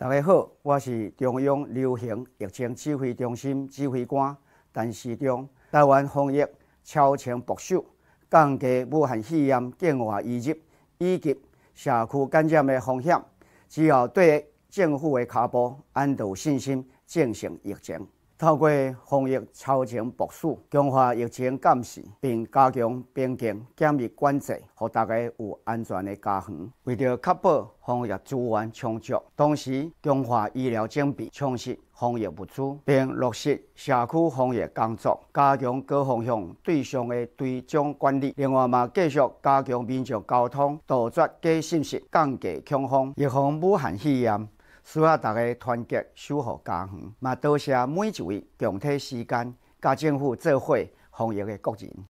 大家好，我是中央流行疫情指挥中心指挥官陈时中。台湾防疫超前部署，降低武汉肺炎境外输入以及社区感染的风险只要对政府的卡步安度信心进行疫情。透过防疫超前部署，强化疫情监视，并加强边境检疫管制，予大家有安全的家园。为着确保防疫资源充足，同时强化医疗准备，充实防疫物资，并落实社区防疫工作，加强各方向对象的追踪管理。另外，嘛继续加强民众交通，杜绝假信息，降低恐慌，预防武汉肺炎。需要大家团结守护家园，也多谢每一位共体时间甲政府做伙防疫的国人。